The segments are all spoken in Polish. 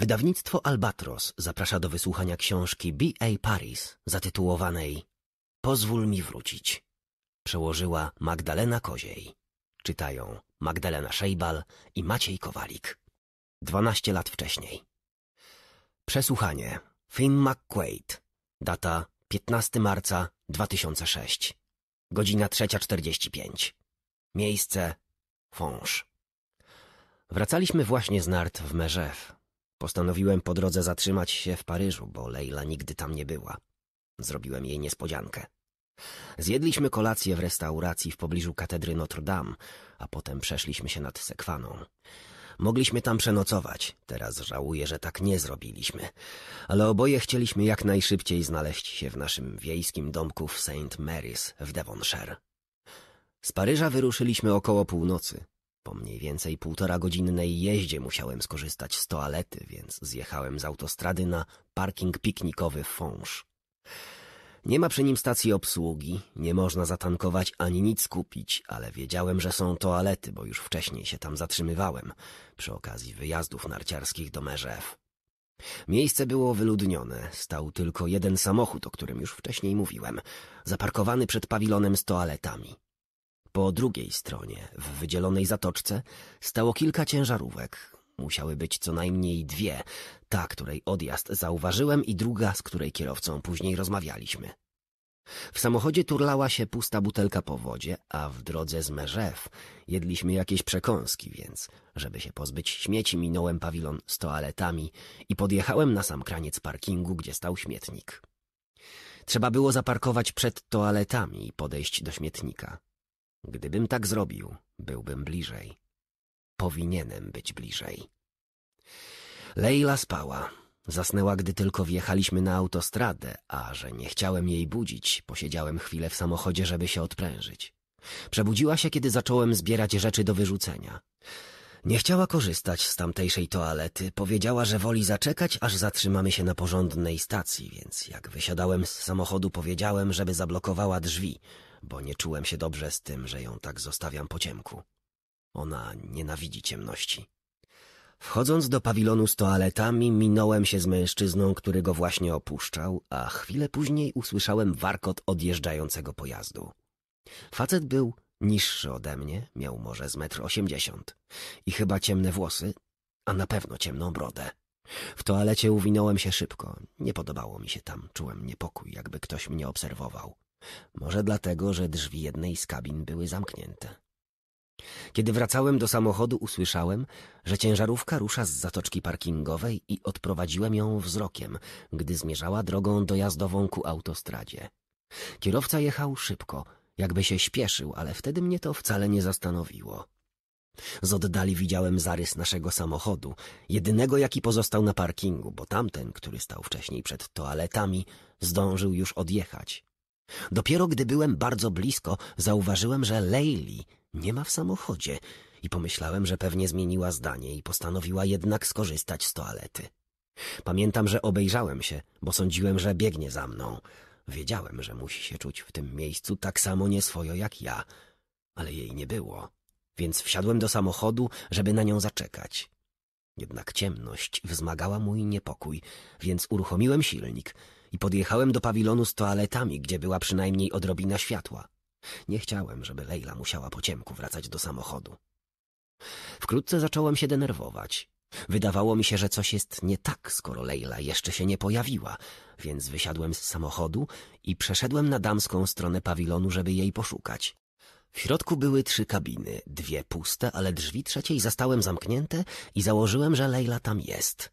Wydawnictwo Albatros zaprasza do wysłuchania książki B.A. Paris zatytułowanej Pozwól mi wrócić. Przełożyła Magdalena Koziej. Czytają Magdalena Szejbal i Maciej Kowalik. 12 lat wcześniej. Przesłuchanie. Finn McQuaid. Data 15 marca 2006. Godzina 3.45. Miejsce Fąż. Wracaliśmy właśnie z nart w Merzew, Postanowiłem po drodze zatrzymać się w Paryżu, bo Leila nigdy tam nie była. Zrobiłem jej niespodziankę. Zjedliśmy kolację w restauracji w pobliżu katedry Notre Dame, a potem przeszliśmy się nad Sekwaną. Mogliśmy tam przenocować. Teraz żałuję, że tak nie zrobiliśmy. Ale oboje chcieliśmy jak najszybciej znaleźć się w naszym wiejskim domku w St. Mary's w Devonshire. Z Paryża wyruszyliśmy około północy. Po mniej więcej półtora godzinnej jeździe musiałem skorzystać z toalety, więc zjechałem z autostrady na parking piknikowy Fąż. Nie ma przy nim stacji obsługi, nie można zatankować ani nic kupić, ale wiedziałem, że są toalety, bo już wcześniej się tam zatrzymywałem przy okazji wyjazdów narciarskich do Merzew. Miejsce było wyludnione, stał tylko jeden samochód, o którym już wcześniej mówiłem, zaparkowany przed pawilonem z toaletami. Po drugiej stronie, w wydzielonej zatoczce, stało kilka ciężarówek. Musiały być co najmniej dwie, ta, której odjazd zauważyłem i druga, z której kierowcą później rozmawialiśmy. W samochodzie turlała się pusta butelka po wodzie, a w drodze z Merzew jedliśmy jakieś przekąski, więc, żeby się pozbyć śmieci, minąłem pawilon z toaletami i podjechałem na sam kraniec parkingu, gdzie stał śmietnik. Trzeba było zaparkować przed toaletami i podejść do śmietnika. Gdybym tak zrobił, byłbym bliżej. Powinienem być bliżej. Leila spała. Zasnęła, gdy tylko wjechaliśmy na autostradę, a że nie chciałem jej budzić, posiedziałem chwilę w samochodzie, żeby się odprężyć. Przebudziła się, kiedy zacząłem zbierać rzeczy do wyrzucenia. Nie chciała korzystać z tamtejszej toalety, powiedziała, że woli zaczekać, aż zatrzymamy się na porządnej stacji, więc jak wysiadałem z samochodu, powiedziałem, żeby zablokowała drzwi, bo nie czułem się dobrze z tym, że ją tak zostawiam po ciemku. Ona nienawidzi ciemności. Wchodząc do pawilonu z toaletami, minąłem się z mężczyzną, który go właśnie opuszczał, a chwilę później usłyszałem warkot odjeżdżającego pojazdu. Facet był niższy ode mnie, miał może z metr osiemdziesiąt i chyba ciemne włosy, a na pewno ciemną brodę. W toalecie uwinąłem się szybko. Nie podobało mi się tam, czułem niepokój, jakby ktoś mnie obserwował. Może dlatego, że drzwi jednej z kabin były zamknięte. Kiedy wracałem do samochodu, usłyszałem, że ciężarówka rusza z zatoczki parkingowej i odprowadziłem ją wzrokiem, gdy zmierzała drogą dojazdową ku autostradzie. Kierowca jechał szybko, jakby się śpieszył, ale wtedy mnie to wcale nie zastanowiło. Z oddali widziałem zarys naszego samochodu, jedynego jaki pozostał na parkingu, bo tamten, który stał wcześniej przed toaletami, zdążył już odjechać. Dopiero gdy byłem bardzo blisko, zauważyłem, że Leili nie ma w samochodzie i pomyślałem, że pewnie zmieniła zdanie i postanowiła jednak skorzystać z toalety. Pamiętam, że obejrzałem się, bo sądziłem, że biegnie za mną. Wiedziałem, że musi się czuć w tym miejscu tak samo nieswojo jak ja, ale jej nie było, więc wsiadłem do samochodu, żeby na nią zaczekać. Jednak ciemność wzmagała mój niepokój, więc uruchomiłem silnik – i podjechałem do pawilonu z toaletami, gdzie była przynajmniej odrobina światła. Nie chciałem, żeby Lejla musiała po ciemku wracać do samochodu. Wkrótce zacząłem się denerwować. Wydawało mi się, że coś jest nie tak, skoro Lejla jeszcze się nie pojawiła, więc wysiadłem z samochodu i przeszedłem na damską stronę pawilonu, żeby jej poszukać. W środku były trzy kabiny, dwie puste, ale drzwi trzeciej zastałem zamknięte i założyłem, że Lejla tam jest.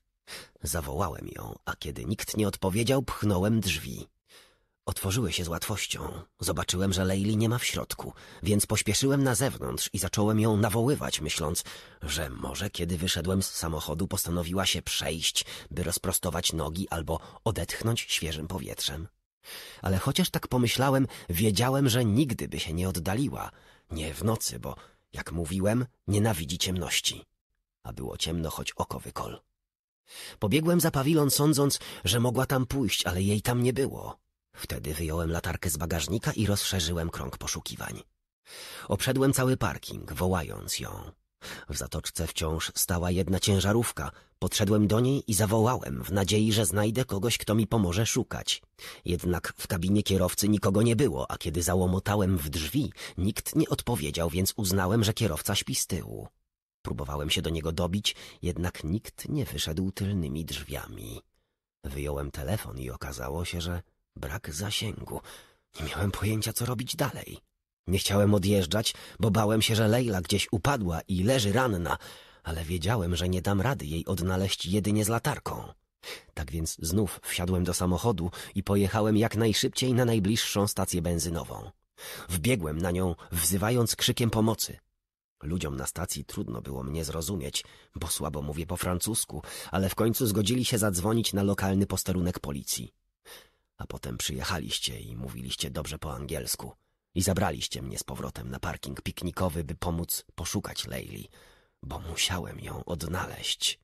Zawołałem ją, a kiedy nikt nie odpowiedział, pchnąłem drzwi. Otworzyły się z łatwością. Zobaczyłem, że Leili nie ma w środku, więc pośpieszyłem na zewnątrz i zacząłem ją nawoływać, myśląc, że może kiedy wyszedłem z samochodu postanowiła się przejść, by rozprostować nogi albo odetchnąć świeżym powietrzem. Ale chociaż tak pomyślałem, wiedziałem, że nigdy by się nie oddaliła. Nie w nocy, bo, jak mówiłem, nienawidzi ciemności. A było ciemno, choć oko wykol. Pobiegłem za pawilon, sądząc, że mogła tam pójść, ale jej tam nie było. Wtedy wyjąłem latarkę z bagażnika i rozszerzyłem krąg poszukiwań. Obszedłem cały parking, wołając ją. W zatoczce wciąż stała jedna ciężarówka. Podszedłem do niej i zawołałem, w nadziei, że znajdę kogoś, kto mi pomoże szukać. Jednak w kabinie kierowcy nikogo nie było, a kiedy załomotałem w drzwi, nikt nie odpowiedział, więc uznałem, że kierowca śpi z tyłu. Próbowałem się do niego dobić, jednak nikt nie wyszedł tylnymi drzwiami. Wyjąłem telefon i okazało się, że brak zasięgu. Nie miałem pojęcia, co robić dalej. Nie chciałem odjeżdżać, bo bałem się, że Leila gdzieś upadła i leży ranna, ale wiedziałem, że nie dam rady jej odnaleźć jedynie z latarką. Tak więc znów wsiadłem do samochodu i pojechałem jak najszybciej na najbliższą stację benzynową. Wbiegłem na nią, wzywając krzykiem pomocy. Ludziom na stacji trudno było mnie zrozumieć, bo słabo mówię po francusku, ale w końcu zgodzili się zadzwonić na lokalny posterunek policji. A potem przyjechaliście i mówiliście dobrze po angielsku. I zabraliście mnie z powrotem na parking piknikowy, by pomóc poszukać Leili, bo musiałem ją odnaleźć.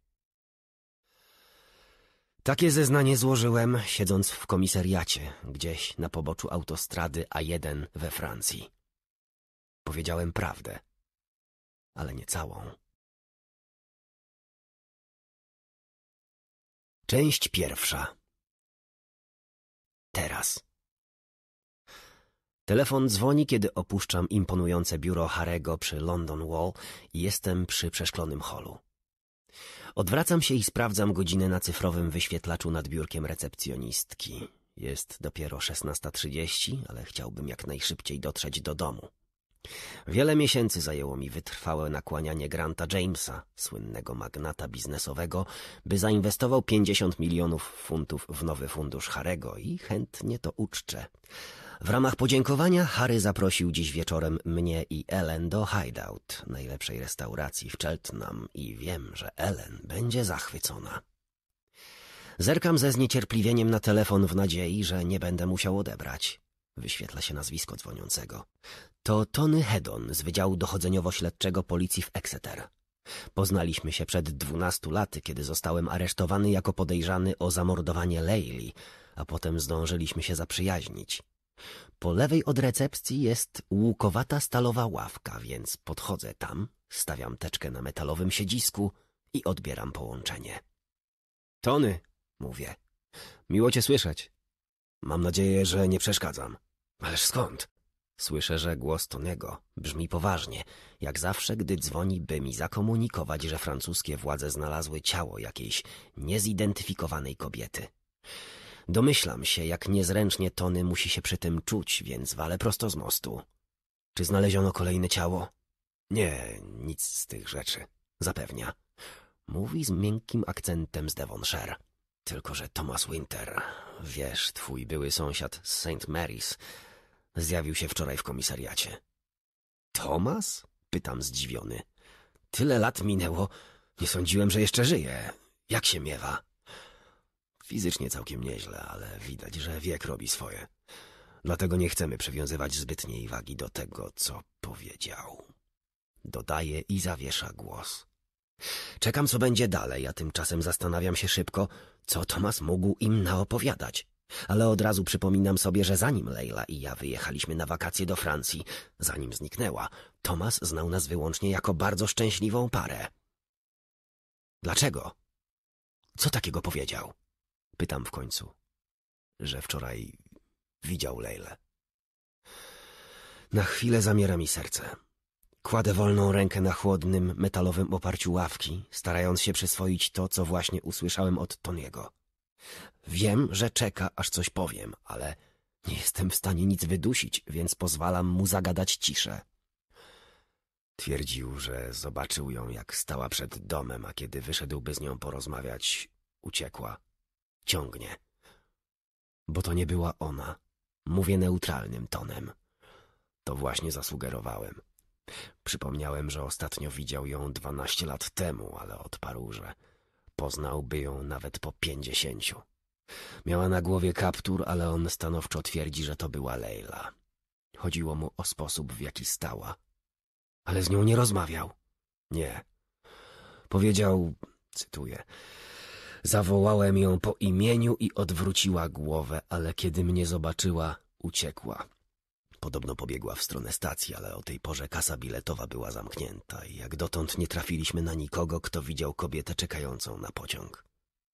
Takie zeznanie złożyłem, siedząc w komisariacie, gdzieś na poboczu autostrady A1 we Francji. Powiedziałem prawdę ale nie całą. Część pierwsza. Teraz. Telefon dzwoni, kiedy opuszczam imponujące biuro Harego przy London Wall i jestem przy przeszklonym holu. Odwracam się i sprawdzam godzinę na cyfrowym wyświetlaczu nad biurkiem recepcjonistki. Jest dopiero 16.30, ale chciałbym jak najszybciej dotrzeć do domu. Wiele miesięcy zajęło mi wytrwałe nakłanianie Granta Jamesa, słynnego magnata biznesowego, by zainwestował 50 milionów funtów w nowy fundusz Harego i chętnie to uczczę. W ramach podziękowania Harry zaprosił dziś wieczorem mnie i Ellen do Hideout, najlepszej restauracji w Cheltenham i wiem, że Ellen będzie zachwycona. Zerkam ze zniecierpliwieniem na telefon w nadziei, że nie będę musiał odebrać. Wyświetla się nazwisko dzwoniącego. To Tony Hedon z Wydziału Dochodzeniowo-Śledczego Policji w Exeter. Poznaliśmy się przed dwunastu laty, kiedy zostałem aresztowany jako podejrzany o zamordowanie Leili, a potem zdążyliśmy się zaprzyjaźnić. Po lewej od recepcji jest łukowata stalowa ławka, więc podchodzę tam, stawiam teczkę na metalowym siedzisku i odbieram połączenie. Tony, mówię. Miło cię słyszeć. Mam nadzieję, że nie przeszkadzam. Ależ skąd? Słyszę, że głos Tony'ego brzmi poważnie, jak zawsze, gdy dzwoni, by mi zakomunikować, że francuskie władze znalazły ciało jakiejś niezidentyfikowanej kobiety. Domyślam się, jak niezręcznie Tony musi się przy tym czuć, więc walę prosto z mostu. Czy znaleziono kolejne ciało? Nie, nic z tych rzeczy. Zapewnia. Mówi z miękkim akcentem z Devonshire. Tylko, że Thomas Winter, wiesz, twój były sąsiad z St. Mary's, zjawił się wczoraj w komisariacie. Thomas? Pytam zdziwiony. Tyle lat minęło, nie sądziłem, że jeszcze żyje. Jak się miewa? Fizycznie całkiem nieźle, ale widać, że wiek robi swoje. Dlatego nie chcemy przywiązywać zbytniej wagi do tego, co powiedział. Dodaje i zawiesza głos. Czekam, co będzie dalej, a tymczasem zastanawiam się szybko, co Tomas mógł im naopowiadać. Ale od razu przypominam sobie, że zanim Leila i ja wyjechaliśmy na wakacje do Francji, zanim zniknęła, Tomas znał nas wyłącznie jako bardzo szczęśliwą parę. Dlaczego? Co takiego powiedział? Pytam w końcu. Że wczoraj widział Leilę. Na chwilę zamiera mi serce. Kładę wolną rękę na chłodnym, metalowym oparciu ławki, starając się przyswoić to, co właśnie usłyszałem od Toniego. Wiem, że czeka, aż coś powiem, ale nie jestem w stanie nic wydusić, więc pozwalam mu zagadać ciszę. Twierdził, że zobaczył ją, jak stała przed domem, a kiedy wyszedłby z nią porozmawiać, uciekła. Ciągnie. Bo to nie była ona. Mówię neutralnym tonem. To właśnie zasugerowałem. Przypomniałem, że ostatnio widział ją dwanaście lat temu, ale odparł, że poznałby ją nawet po pięćdziesięciu. Miała na głowie kaptur, ale on stanowczo twierdzi, że to była Leila. Chodziło mu o sposób, w jaki stała. Ale z nią nie rozmawiał. Nie. Powiedział, cytuję, zawołałem ją po imieniu i odwróciła głowę, ale kiedy mnie zobaczyła, uciekła. Podobno pobiegła w stronę stacji, ale o tej porze kasa biletowa była zamknięta i jak dotąd nie trafiliśmy na nikogo, kto widział kobietę czekającą na pociąg.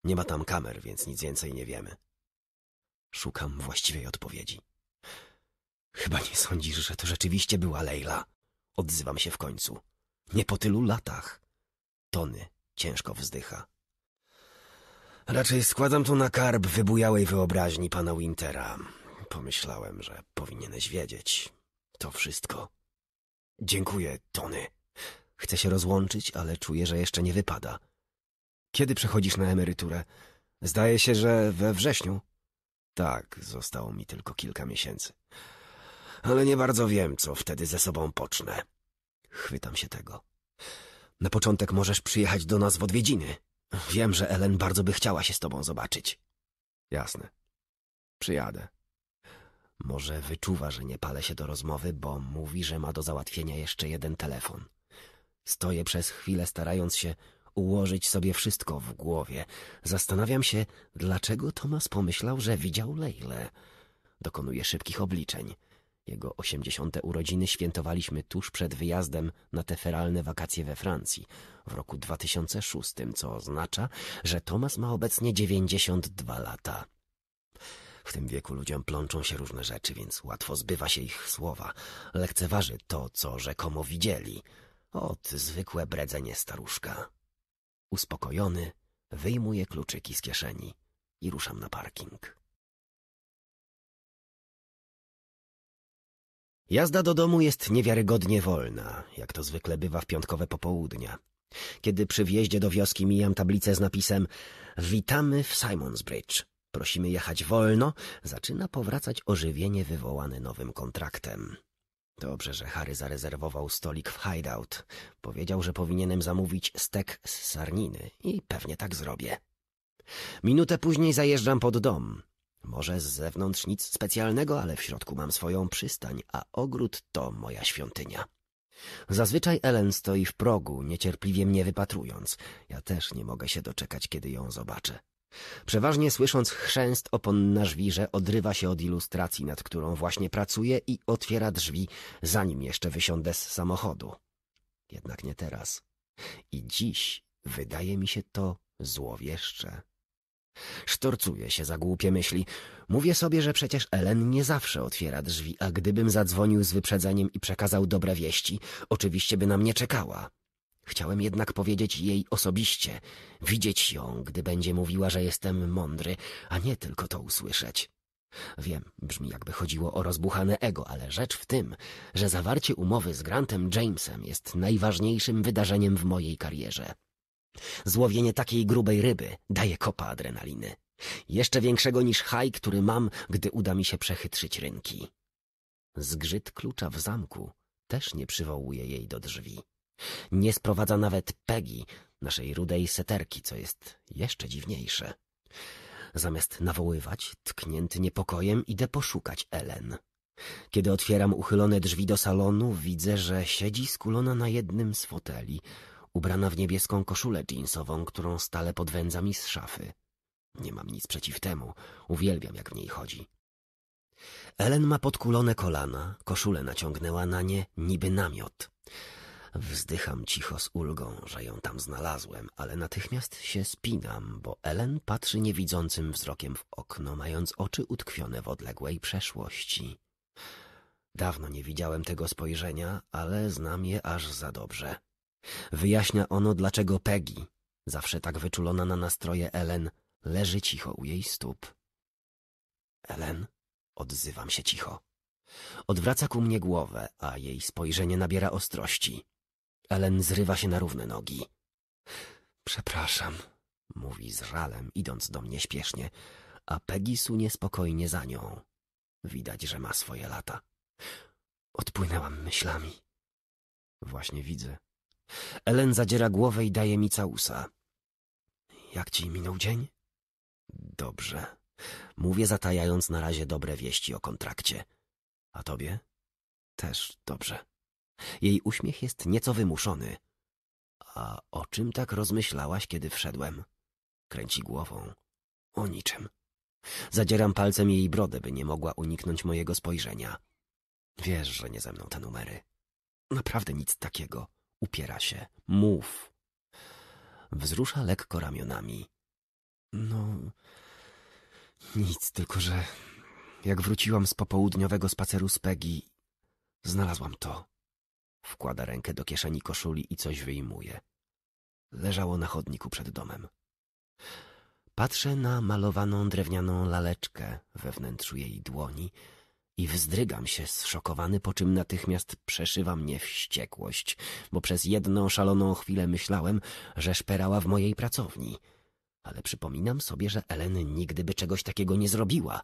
Nie ma tam kamer, więc nic więcej nie wiemy. Szukam właściwej odpowiedzi. Chyba nie sądzisz, że to rzeczywiście była Leila? Odzywam się w końcu. Nie po tylu latach. Tony ciężko wzdycha. Raczej składam to na karb wybujałej wyobraźni pana Wintera. Pomyślałem, że powinieneś wiedzieć. To wszystko. Dziękuję, Tony. Chcę się rozłączyć, ale czuję, że jeszcze nie wypada. Kiedy przechodzisz na emeryturę? Zdaje się, że we wrześniu. Tak, zostało mi tylko kilka miesięcy. Ale nie bardzo wiem, co wtedy ze sobą pocznę. Chwytam się tego. Na początek możesz przyjechać do nas w odwiedziny. Wiem, że Ellen bardzo by chciała się z tobą zobaczyć. Jasne. Przyjadę. Może wyczuwa, że nie pale się do rozmowy, bo mówi, że ma do załatwienia jeszcze jeden telefon. Stoję przez chwilę, starając się ułożyć sobie wszystko w głowie. Zastanawiam się, dlaczego Tomas pomyślał, że widział Lejle. Dokonuję szybkich obliczeń. Jego osiemdziesiąte urodziny świętowaliśmy tuż przed wyjazdem na te feralne wakacje we Francji w roku 2006, co oznacza, że Tomas ma obecnie 92 lata. W tym wieku ludziom plączą się różne rzeczy, więc łatwo zbywa się ich słowa. Lekceważy to, co rzekomo widzieli. Ot, zwykłe bredzenie staruszka. Uspokojony, wyjmuję kluczyki z kieszeni i ruszam na parking. Jazda do domu jest niewiarygodnie wolna, jak to zwykle bywa w piątkowe popołudnia. Kiedy przy wjeździe do wioski mijam tablicę z napisem Witamy w Simonsbridge. Prosimy jechać wolno, zaczyna powracać ożywienie wywołane nowym kontraktem. Dobrze, że Harry zarezerwował stolik w hideout. Powiedział, że powinienem zamówić stek z sarniny i pewnie tak zrobię. Minutę później zajeżdżam pod dom. Może z zewnątrz nic specjalnego, ale w środku mam swoją przystań, a ogród to moja świątynia. Zazwyczaj Ellen stoi w progu, niecierpliwie mnie wypatrując. Ja też nie mogę się doczekać, kiedy ją zobaczę. Przeważnie słysząc chrzęst opon na żwirze odrywa się od ilustracji, nad którą właśnie pracuje i otwiera drzwi, zanim jeszcze wysiądę z samochodu. Jednak nie teraz. I dziś wydaje mi się to złowieszcze. Sztorcuję się za głupie myśli. Mówię sobie, że przecież Ellen nie zawsze otwiera drzwi, a gdybym zadzwonił z wyprzedzeniem i przekazał dobre wieści, oczywiście by na mnie czekała. Chciałem jednak powiedzieć jej osobiście, widzieć ją, gdy będzie mówiła, że jestem mądry, a nie tylko to usłyszeć. Wiem, brzmi jakby chodziło o rozbuchane ego, ale rzecz w tym, że zawarcie umowy z Grantem Jamesem jest najważniejszym wydarzeniem w mojej karierze. Złowienie takiej grubej ryby daje kopa adrenaliny. Jeszcze większego niż haj, który mam, gdy uda mi się przechytrzyć rynki. Zgrzyt klucza w zamku też nie przywołuje jej do drzwi. Nie sprowadza nawet Pegi, naszej rudej seterki, co jest jeszcze dziwniejsze. Zamiast nawoływać, tknięty niepokojem, idę poszukać Ellen. Kiedy otwieram uchylone drzwi do salonu, widzę, że siedzi skulona na jednym z foteli, ubrana w niebieską koszulę jeansową, którą stale podwędza mi z szafy. Nie mam nic przeciw temu, uwielbiam jak w niej chodzi. Ellen ma podkulone kolana, koszulę naciągnęła na nie niby namiot. Wzdycham cicho z ulgą, że ją tam znalazłem, ale natychmiast się spinam, bo Ellen patrzy niewidzącym wzrokiem w okno, mając oczy utkwione w odległej przeszłości. Dawno nie widziałem tego spojrzenia, ale znam je aż za dobrze. Wyjaśnia ono, dlaczego Peggy, zawsze tak wyczulona na nastroje Ellen, leży cicho u jej stóp. Ellen, odzywam się cicho. Odwraca ku mnie głowę, a jej spojrzenie nabiera ostrości. Ellen zrywa się na równe nogi. Przepraszam, mówi z żalem, idąc do mnie śpiesznie, a Peggy sunie spokojnie za nią. Widać, że ma swoje lata. Odpłynęłam myślami. Właśnie widzę. Ellen zadziera głowę i daje mi całusa. Jak ci minął dzień? Dobrze. Mówię zatajając na razie dobre wieści o kontrakcie. A tobie? Też dobrze. Jej uśmiech jest nieco wymuszony. A o czym tak rozmyślałaś, kiedy wszedłem? Kręci głową. O niczym. Zadzieram palcem jej brodę, by nie mogła uniknąć mojego spojrzenia. Wiesz, że nie ze mną te numery. Naprawdę nic takiego. Upiera się. Mów. Wzrusza lekko ramionami. No... Nic, tylko że... Jak wróciłam z popołudniowego spaceru z Peggy, znalazłam to. Wkłada rękę do kieszeni koszuli i coś wyjmuje. Leżało na chodniku przed domem. Patrzę na malowaną drewnianą laleczkę we wnętrzu jej dłoni i wzdrygam się zszokowany, po czym natychmiast przeszywa mnie wściekłość, bo przez jedną szaloną chwilę myślałem, że szperała w mojej pracowni. Ale przypominam sobie, że Ellen nigdy by czegoś takiego nie zrobiła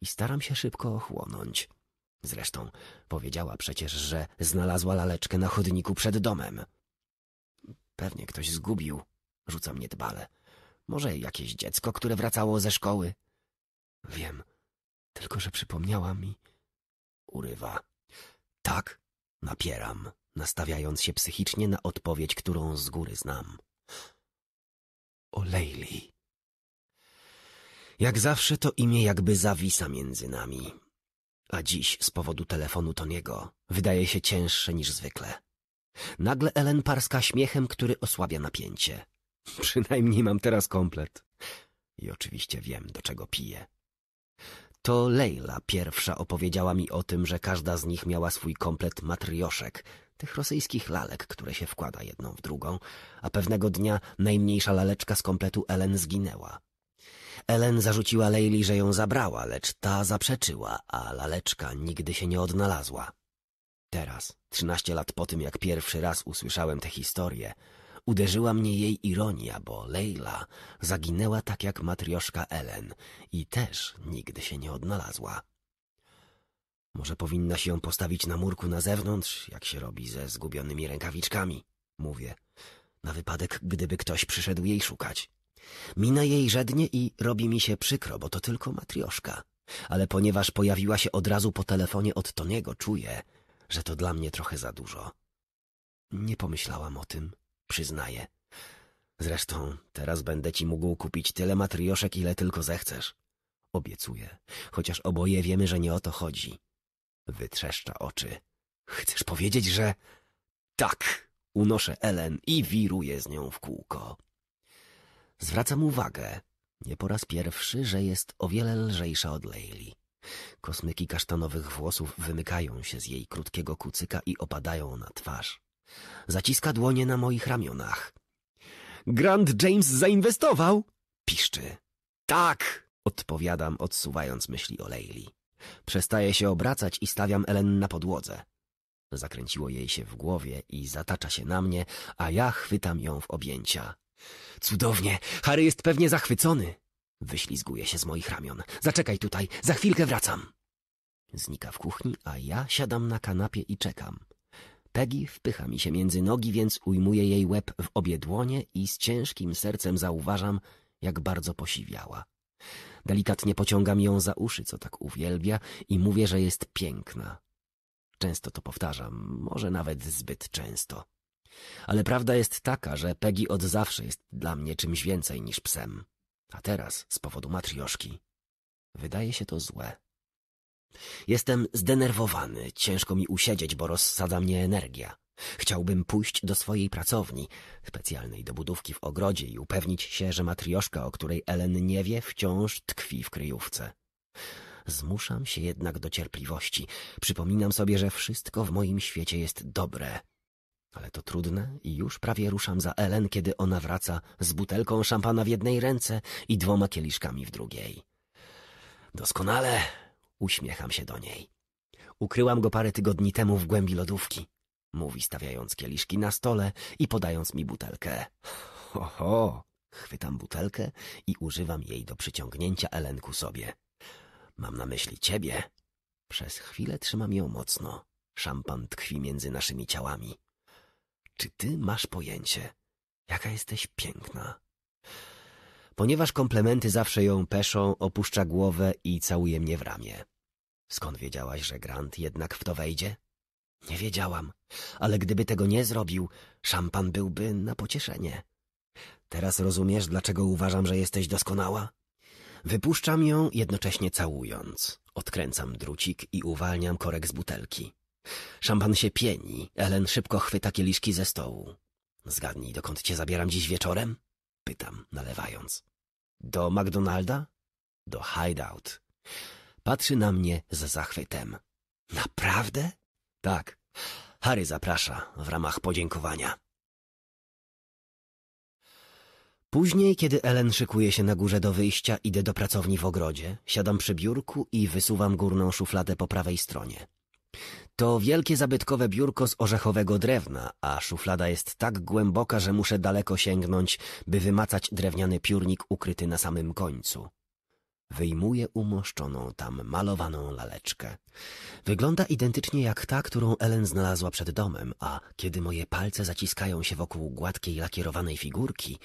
i staram się szybko ochłonąć. Zresztą powiedziała przecież, że znalazła laleczkę na chodniku przed domem. Pewnie ktoś zgubił, rzucam niedbale. Może jakieś dziecko, które wracało ze szkoły? Wiem, tylko że przypomniała mi... Urywa. Tak, napieram, nastawiając się psychicznie na odpowiedź, którą z góry znam. O Leili. Jak zawsze to imię jakby zawisa między nami a dziś z powodu telefonu Toniego wydaje się cięższe niż zwykle. Nagle Ellen parska śmiechem, który osłabia napięcie. Przynajmniej mam teraz komplet. I oczywiście wiem, do czego piję. To Leila pierwsza opowiedziała mi o tym, że każda z nich miała swój komplet matrioszek, tych rosyjskich lalek, które się wkłada jedną w drugą, a pewnego dnia najmniejsza laleczka z kompletu Ellen zginęła. Ellen zarzuciła Lejli, że ją zabrała, lecz ta zaprzeczyła, a laleczka nigdy się nie odnalazła. Teraz, trzynaście lat po tym, jak pierwszy raz usłyszałem tę historię, uderzyła mnie jej ironia, bo Leila zaginęła tak jak matrioszka Ellen i też nigdy się nie odnalazła. Może powinna się ją postawić na murku na zewnątrz, jak się robi ze zgubionymi rękawiczkami, mówię, na wypadek, gdyby ktoś przyszedł jej szukać. Mina jej żednie i robi mi się przykro, bo to tylko matrioszka. Ale ponieważ pojawiła się od razu po telefonie od Toniego, czuję, że to dla mnie trochę za dużo. Nie pomyślałam o tym, przyznaję. Zresztą teraz będę ci mógł kupić tyle matrioszek, ile tylko zechcesz. Obiecuję, chociaż oboje wiemy, że nie o to chodzi. Wytrzeszcza oczy. Chcesz powiedzieć, że... Tak, unoszę Ellen i wiruję z nią w kółko. Zwracam uwagę, nie po raz pierwszy, że jest o wiele lżejsza od Leili. Kosmyki kasztanowych włosów wymykają się z jej krótkiego kucyka i opadają na twarz. Zaciska dłonie na moich ramionach. Grand James zainwestował! Piszczy. Tak! Odpowiadam, odsuwając myśli o Leili. Przestaje się obracać i stawiam Ellen na podłodze. Zakręciło jej się w głowie i zatacza się na mnie, a ja chwytam ją w objęcia. Cudownie. Harry jest pewnie zachwycony. Wyślizguje się z moich ramion. Zaczekaj tutaj, za chwilkę wracam. Znika w kuchni, a ja siadam na kanapie i czekam. Peggy wpycha mi się między nogi, więc ujmuję jej łeb w obie dłonie i z ciężkim sercem zauważam, jak bardzo posiwiała. Delikatnie pociągam ją za uszy, co tak uwielbia, i mówię, że jest piękna. Często to powtarzam, może nawet zbyt często. Ale prawda jest taka, że Peggy od zawsze jest dla mnie czymś więcej niż psem. A teraz z powodu matrioszki. Wydaje się to złe. Jestem zdenerwowany, ciężko mi usiedzieć, bo rozsadza mnie energia. Chciałbym pójść do swojej pracowni, specjalnej do budówki w ogrodzie i upewnić się, że matrioszka, o której Ellen nie wie, wciąż tkwi w kryjówce. Zmuszam się jednak do cierpliwości. Przypominam sobie, że wszystko w moim świecie jest dobre ale to trudne i już prawie ruszam za Ellen, kiedy ona wraca z butelką szampana w jednej ręce i dwoma kieliszkami w drugiej. Doskonale! Uśmiecham się do niej. Ukryłam go parę tygodni temu w głębi lodówki. Mówi stawiając kieliszki na stole i podając mi butelkę. Ho, ho! Chwytam butelkę i używam jej do przyciągnięcia Ellen ku sobie. Mam na myśli ciebie. Przez chwilę trzymam ją mocno. Szampan tkwi między naszymi ciałami. Czy ty masz pojęcie, jaka jesteś piękna? Ponieważ komplementy zawsze ją peszą, opuszcza głowę i całuje mnie w ramię. Skąd wiedziałaś, że Grant jednak w to wejdzie? Nie wiedziałam, ale gdyby tego nie zrobił, szampan byłby na pocieszenie. Teraz rozumiesz, dlaczego uważam, że jesteś doskonała? Wypuszczam ją, jednocześnie całując. Odkręcam drucik i uwalniam korek z butelki. Szampan się pieni. Ellen szybko chwyta kieliszki ze stołu. Zgadnij, dokąd cię zabieram dziś wieczorem? Pytam, nalewając. Do McDonalda? Do hideout. Patrzy na mnie z zachwytem. Naprawdę? Tak. Harry zaprasza w ramach podziękowania. Później, kiedy Ellen szykuje się na górze do wyjścia, idę do pracowni w ogrodzie, siadam przy biurku i wysuwam górną szufladę po prawej stronie. To wielkie zabytkowe biurko z orzechowego drewna, a szuflada jest tak głęboka, że muszę daleko sięgnąć, by wymacać drewniany piórnik ukryty na samym końcu. Wyjmuję umoszczoną tam malowaną laleczkę. Wygląda identycznie jak ta, którą Ellen znalazła przed domem, a kiedy moje palce zaciskają się wokół gładkiej, lakierowanej figurki,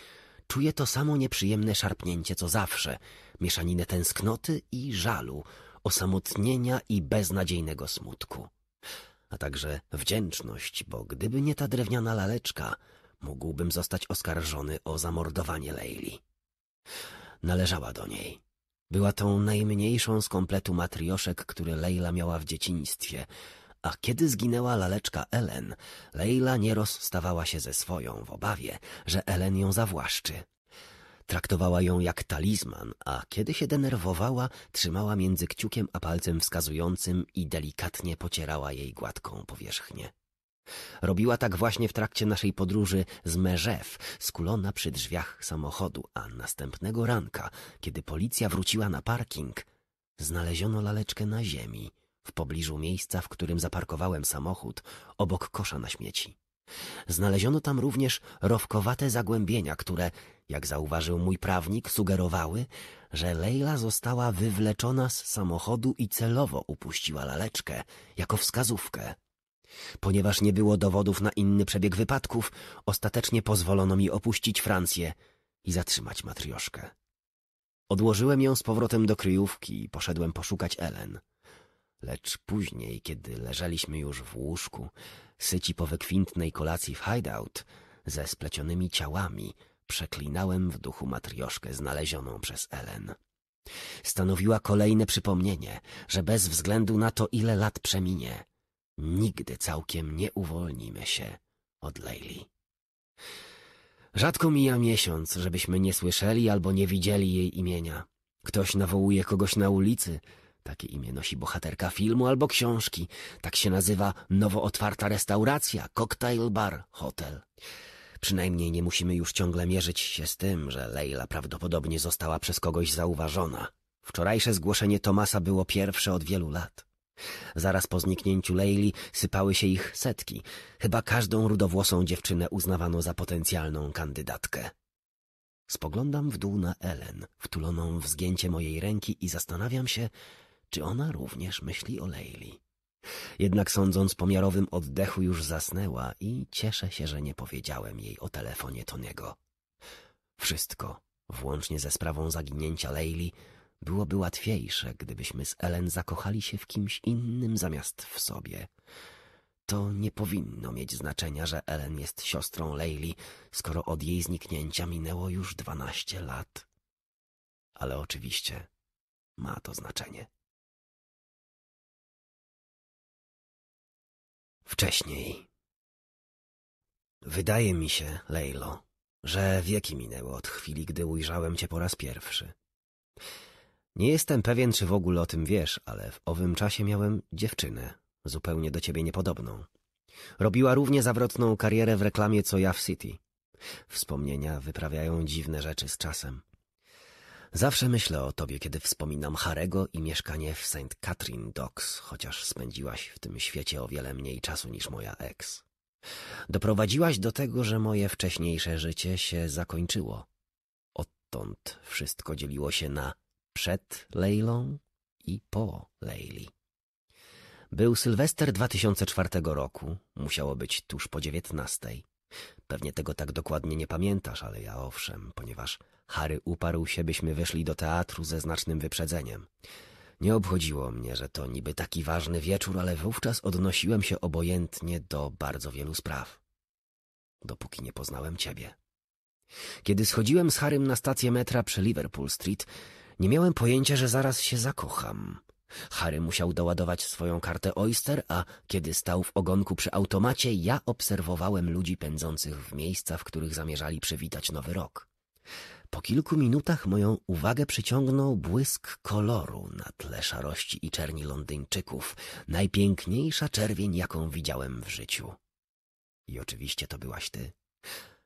czuję to samo nieprzyjemne szarpnięcie co zawsze, mieszaninę tęsknoty i żalu, osamotnienia i beznadziejnego smutku a także wdzięczność, bo gdyby nie ta drewniana laleczka, mógłbym zostać oskarżony o zamordowanie Leili. Należała do niej. Była tą najmniejszą z kompletu matrioszek, które Leila miała w dzieciństwie, a kiedy zginęła laleczka Ellen, Leila nie rozstawała się ze swoją w obawie, że Ellen ją zawłaszczy. Traktowała ją jak talizman, a kiedy się denerwowała, trzymała między kciukiem a palcem wskazującym i delikatnie pocierała jej gładką powierzchnię. Robiła tak właśnie w trakcie naszej podróży z Merzew, skulona przy drzwiach samochodu, a następnego ranka, kiedy policja wróciła na parking, znaleziono laleczkę na ziemi, w pobliżu miejsca, w którym zaparkowałem samochód, obok kosza na śmieci. Znaleziono tam również rowkowate zagłębienia, które jak zauważył mój prawnik, sugerowały, że Leila została wywleczona z samochodu i celowo upuściła laleczkę, jako wskazówkę. Ponieważ nie było dowodów na inny przebieg wypadków, ostatecznie pozwolono mi opuścić Francję i zatrzymać matrioszkę. Odłożyłem ją z powrotem do kryjówki i poszedłem poszukać Ellen. Lecz później, kiedy leżeliśmy już w łóżku, syci po wykwintnej kolacji w hideout, ze splecionymi ciałami, Przeklinałem w duchu matrioszkę znalezioną przez Ellen. Stanowiła kolejne przypomnienie, że bez względu na to, ile lat przeminie, nigdy całkiem nie uwolnimy się od Leili. Rzadko mija miesiąc, żebyśmy nie słyszeli albo nie widzieli jej imienia. Ktoś nawołuje kogoś na ulicy. Takie imię nosi bohaterka filmu albo książki. Tak się nazywa nowo otwarta restauracja, cocktail bar, hotel. Przynajmniej nie musimy już ciągle mierzyć się z tym, że Leila prawdopodobnie została przez kogoś zauważona. Wczorajsze zgłoszenie Tomasa było pierwsze od wielu lat. Zaraz po zniknięciu Leili sypały się ich setki. Chyba każdą rudowłosą dziewczynę uznawano za potencjalną kandydatkę. Spoglądam w dół na Ellen, wtuloną w zgięcie mojej ręki i zastanawiam się, czy ona również myśli o Leili. Jednak sądząc po miarowym oddechu już zasnęła i cieszę się, że nie powiedziałem jej o telefonie niego. Wszystko, włącznie ze sprawą zaginięcia Leili, byłoby łatwiejsze, gdybyśmy z Ellen zakochali się w kimś innym zamiast w sobie. To nie powinno mieć znaczenia, że Ellen jest siostrą Leili, skoro od jej zniknięcia minęło już dwanaście lat. Ale oczywiście ma to znaczenie. wcześniej. Wydaje mi się, Lejlo, że wieki minęły od chwili, gdy ujrzałem cię po raz pierwszy. Nie jestem pewien, czy w ogóle o tym wiesz, ale w owym czasie miałem dziewczynę, zupełnie do ciebie niepodobną. Robiła równie zawrotną karierę w reklamie co ja w City. Wspomnienia wyprawiają dziwne rzeczy z czasem. Zawsze myślę o tobie, kiedy wspominam Harego i mieszkanie w St. Catherine Docks, chociaż spędziłaś w tym świecie o wiele mniej czasu niż moja ex. Doprowadziłaś do tego, że moje wcześniejsze życie się zakończyło. Odtąd wszystko dzieliło się na przed Leilą i po Leili. Był Sylwester 2004 roku, musiało być tuż po dziewiętnastej. Pewnie tego tak dokładnie nie pamiętasz, ale ja owszem, ponieważ Harry uparł się, byśmy wyszli do teatru ze znacznym wyprzedzeniem. Nie obchodziło mnie, że to niby taki ważny wieczór, ale wówczas odnosiłem się obojętnie do bardzo wielu spraw. Dopóki nie poznałem ciebie. Kiedy schodziłem z Harrym na stację metra przy Liverpool Street, nie miałem pojęcia, że zaraz się zakocham. Harry musiał doładować swoją kartę Oyster, a kiedy stał w ogonku przy automacie, ja obserwowałem ludzi pędzących w miejsca, w których zamierzali przywitać nowy rok. Po kilku minutach moją uwagę przyciągnął błysk koloru na tle szarości i czerni Londyńczyków, najpiękniejsza czerwień, jaką widziałem w życiu. I oczywiście to byłaś ty,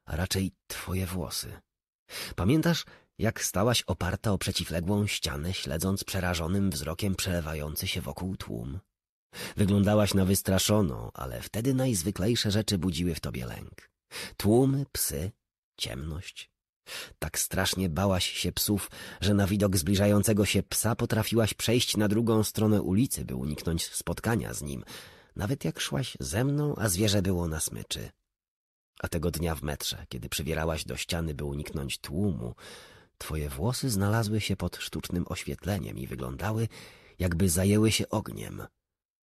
a raczej twoje włosy. Pamiętasz, jak stałaś oparta o przeciwległą ścianę, śledząc przerażonym wzrokiem przelewający się wokół tłum? Wyglądałaś na wystraszoną, ale wtedy najzwyklejsze rzeczy budziły w tobie lęk. Tłumy, psy, ciemność, tak strasznie bałaś się psów, że na widok zbliżającego się psa potrafiłaś przejść na drugą stronę ulicy, by uniknąć spotkania z nim, nawet jak szłaś ze mną, a zwierzę było na smyczy. A tego dnia w metrze, kiedy przywierałaś do ściany, by uniknąć tłumu, twoje włosy znalazły się pod sztucznym oświetleniem i wyglądały, jakby zajęły się ogniem.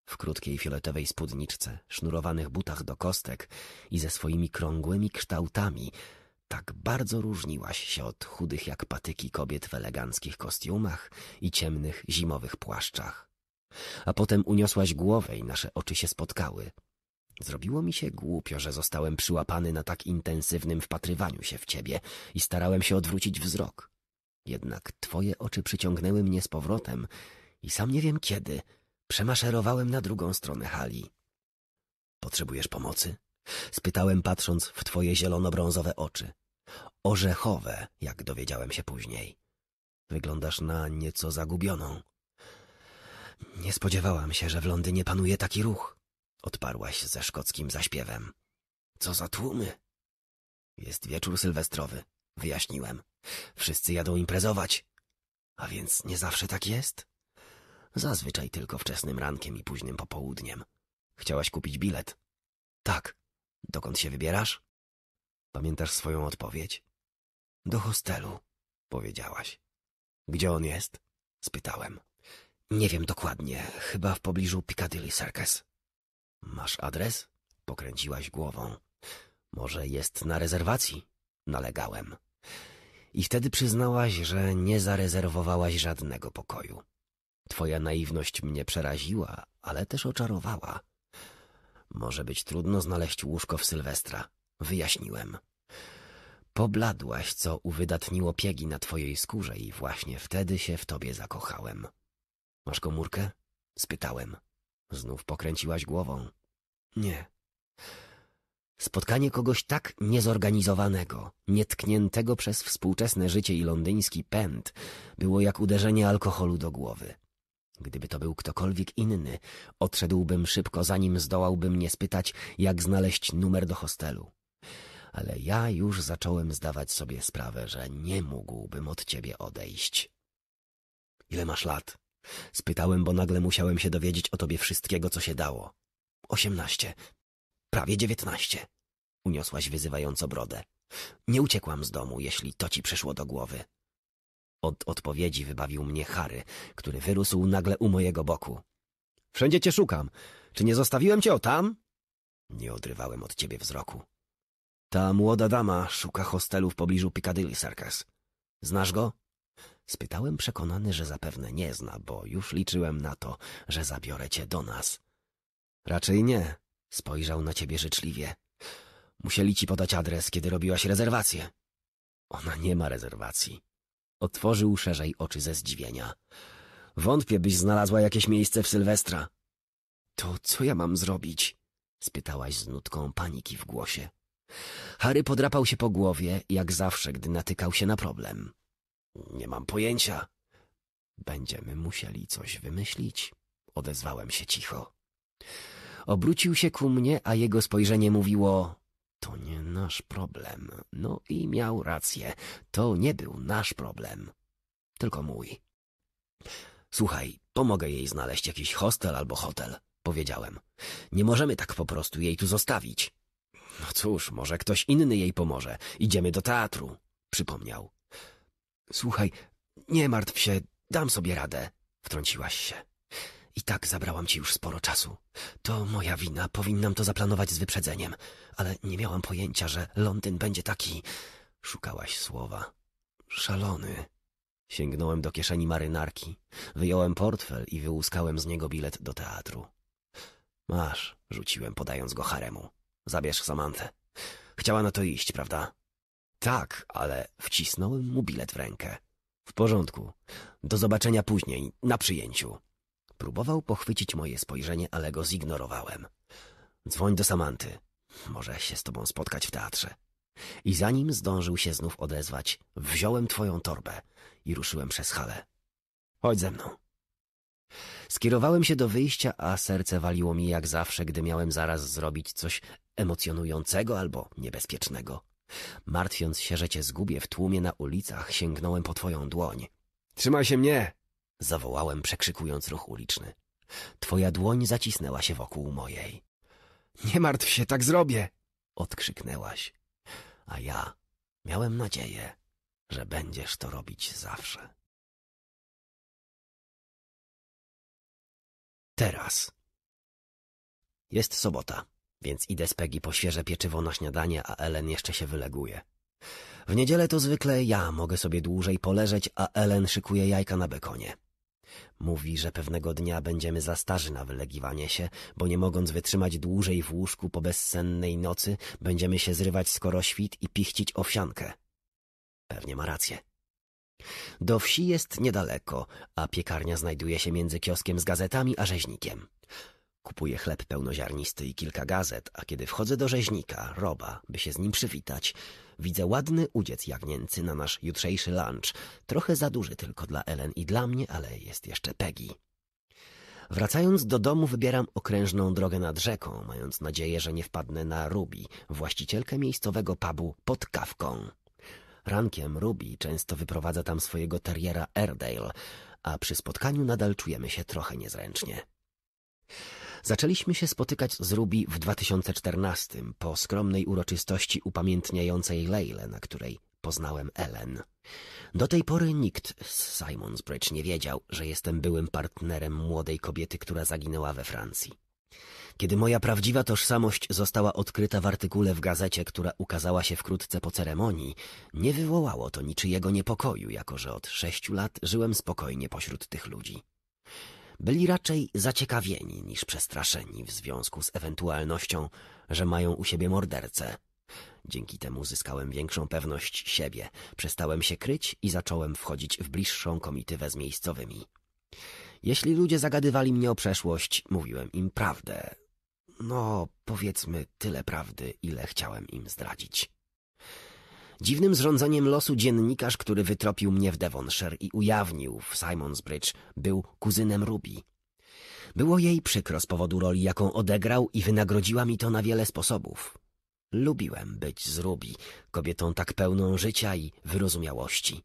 W krótkiej fioletowej spódniczce, sznurowanych butach do kostek i ze swoimi krągłymi kształtami – tak bardzo różniłaś się od chudych jak patyki kobiet w eleganckich kostiumach i ciemnych zimowych płaszczach. A potem uniosłaś głowę i nasze oczy się spotkały. Zrobiło mi się głupio, że zostałem przyłapany na tak intensywnym wpatrywaniu się w ciebie i starałem się odwrócić wzrok. Jednak twoje oczy przyciągnęły mnie z powrotem i sam nie wiem kiedy przemaszerowałem na drugą stronę hali. Potrzebujesz pomocy? Spytałem patrząc w twoje zielono-brązowe oczy orzechowe, jak dowiedziałem się później. Wyglądasz na nieco zagubioną. Nie spodziewałam się, że w Londynie panuje taki ruch, odparłaś ze szkockim zaśpiewem. Co za tłumy! Jest wieczór sylwestrowy, wyjaśniłem. Wszyscy jadą imprezować. A więc nie zawsze tak jest? Zazwyczaj tylko wczesnym rankiem i późnym popołudniem. Chciałaś kupić bilet? Tak. Dokąd się wybierasz? Pamiętasz swoją odpowiedź? Do hostelu, powiedziałaś. Gdzie on jest? spytałem. Nie wiem dokładnie, chyba w pobliżu Piccadilly Circus. Masz adres? Pokręciłaś głową. Może jest na rezerwacji? Nalegałem. I wtedy przyznałaś, że nie zarezerwowałaś żadnego pokoju. Twoja naiwność mnie przeraziła, ale też oczarowała. Może być trudno znaleźć łóżko w Sylwestra. Wyjaśniłem. Pobladłaś, co uwydatniło piegi na twojej skórze i właśnie wtedy się w tobie zakochałem. Masz komórkę? Spytałem. Znów pokręciłaś głową. Nie. Spotkanie kogoś tak niezorganizowanego, nietkniętego przez współczesne życie i londyński pęd było jak uderzenie alkoholu do głowy. Gdyby to był ktokolwiek inny, odszedłbym szybko, zanim zdołałby mnie spytać, jak znaleźć numer do hostelu ale ja już zacząłem zdawać sobie sprawę, że nie mógłbym od ciebie odejść. Ile masz lat? Spytałem, bo nagle musiałem się dowiedzieć o tobie wszystkiego, co się dało. Osiemnaście. Prawie dziewiętnaście. Uniosłaś wyzywająco brodę. Nie uciekłam z domu, jeśli to ci przyszło do głowy. Od odpowiedzi wybawił mnie Harry, który wyrósł nagle u mojego boku. Wszędzie cię szukam. Czy nie zostawiłem cię o tam? Nie odrywałem od ciebie wzroku. Ta młoda dama szuka hostelu w pobliżu Piccadilly Circus. Znasz go? Spytałem przekonany, że zapewne nie zna, bo już liczyłem na to, że zabiorę cię do nas. Raczej nie. Spojrzał na ciebie życzliwie. Musieli ci podać adres, kiedy robiłaś rezerwację. Ona nie ma rezerwacji. Otworzył szerzej oczy ze zdziwienia. Wątpię, byś znalazła jakieś miejsce w Sylwestra. To co ja mam zrobić? Spytałaś z nutką paniki w głosie. Harry podrapał się po głowie, jak zawsze, gdy natykał się na problem. Nie mam pojęcia. Będziemy musieli coś wymyślić, odezwałem się cicho. Obrócił się ku mnie, a jego spojrzenie mówiło to nie nasz problem. No i miał rację. To nie był nasz problem. Tylko mój. Słuchaj, pomogę jej znaleźć jakiś hostel albo hotel, powiedziałem. Nie możemy tak po prostu jej tu zostawić. No cóż, może ktoś inny jej pomoże. Idziemy do teatru, przypomniał. Słuchaj, nie martw się, dam sobie radę, wtrąciłaś się. I tak zabrałam ci już sporo czasu. To moja wina, powinnam to zaplanować z wyprzedzeniem, ale nie miałam pojęcia, że Londyn będzie taki... Szukałaś słowa. Szalony. Sięgnąłem do kieszeni marynarki, wyjąłem portfel i wyłuskałem z niego bilet do teatru. Masz, rzuciłem podając go haremu. Zabierz Samantę. Chciała na to iść, prawda? Tak, ale wcisnąłem mu bilet w rękę. W porządku. Do zobaczenia później, na przyjęciu. Próbował pochwycić moje spojrzenie, ale go zignorowałem. Dzwoń do Samanty. Może się z tobą spotkać w teatrze. I zanim zdążył się znów odezwać, wziąłem twoją torbę i ruszyłem przez halę. Chodź ze mną. Skierowałem się do wyjścia, a serce waliło mi jak zawsze, gdy miałem zaraz zrobić coś emocjonującego albo niebezpiecznego. Martwiąc się, że cię zgubię w tłumie na ulicach, sięgnąłem po twoją dłoń. Trzymaj się mnie! Zawołałem, przekrzykując ruch uliczny. Twoja dłoń zacisnęła się wokół mojej. Nie martw się, tak zrobię! Odkrzyknęłaś. A ja miałem nadzieję, że będziesz to robić zawsze. Teraz. Jest sobota więc idę z Peggy po świeże pieczywo na śniadanie, a Ellen jeszcze się wyleguje. W niedzielę to zwykle ja mogę sobie dłużej poleżeć, a Ellen szykuje jajka na bekonie. Mówi, że pewnego dnia będziemy za starzy na wylegiwanie się, bo nie mogąc wytrzymać dłużej w łóżku po bezsennej nocy, będziemy się zrywać skoro świt i pichcić owsiankę. Pewnie ma rację. Do wsi jest niedaleko, a piekarnia znajduje się między kioskiem z gazetami a rzeźnikiem. Kupuję chleb pełnoziarnisty i kilka gazet, a kiedy wchodzę do rzeźnika, roba, by się z nim przywitać, widzę ładny udziec jagnięcy na nasz jutrzejszy lunch. Trochę za duży tylko dla Ellen i dla mnie, ale jest jeszcze Peggy. Wracając do domu wybieram okrężną drogę nad rzeką, mając nadzieję, że nie wpadnę na Ruby, właścicielkę miejscowego pubu pod kawką. Rankiem Ruby często wyprowadza tam swojego teriera Airdale, a przy spotkaniu nadal czujemy się trochę niezręcznie. Zaczęliśmy się spotykać z Ruby w 2014 po skromnej uroczystości upamiętniającej Lejle, na której poznałem Ellen. Do tej pory nikt z Simonsbridge nie wiedział, że jestem byłym partnerem młodej kobiety, która zaginęła we Francji. Kiedy moja prawdziwa tożsamość została odkryta w artykule w gazecie, która ukazała się wkrótce po ceremonii, nie wywołało to niczyjego niepokoju, jako że od sześciu lat żyłem spokojnie pośród tych ludzi byli raczej zaciekawieni niż przestraszeni w związku z ewentualnością, że mają u siebie mordercę. Dzięki temu zyskałem większą pewność siebie, przestałem się kryć i zacząłem wchodzić w bliższą komitywę z miejscowymi. Jeśli ludzie zagadywali mnie o przeszłość, mówiłem im prawdę. No, powiedzmy tyle prawdy, ile chciałem im zdradzić. Dziwnym zrządzeniem losu dziennikarz, który wytropił mnie w Devonshire i ujawnił w Simonsbridge, był kuzynem Ruby. Było jej przykro z powodu roli, jaką odegrał i wynagrodziła mi to na wiele sposobów. Lubiłem być z Ruby, kobietą tak pełną życia i wyrozumiałości.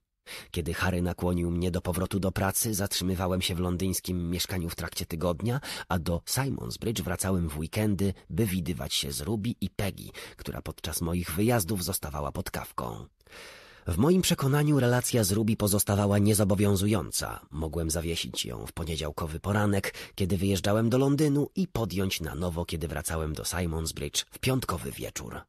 Kiedy Harry nakłonił mnie do powrotu do pracy, zatrzymywałem się w londyńskim mieszkaniu w trakcie tygodnia, a do Simonsbridge wracałem w weekendy, by widywać się z Ruby i Peggy, która podczas moich wyjazdów zostawała pod kawką. W moim przekonaniu relacja z Ruby pozostawała niezobowiązująca. Mogłem zawiesić ją w poniedziałkowy poranek, kiedy wyjeżdżałem do Londynu i podjąć na nowo, kiedy wracałem do Simonsbridge w piątkowy wieczór.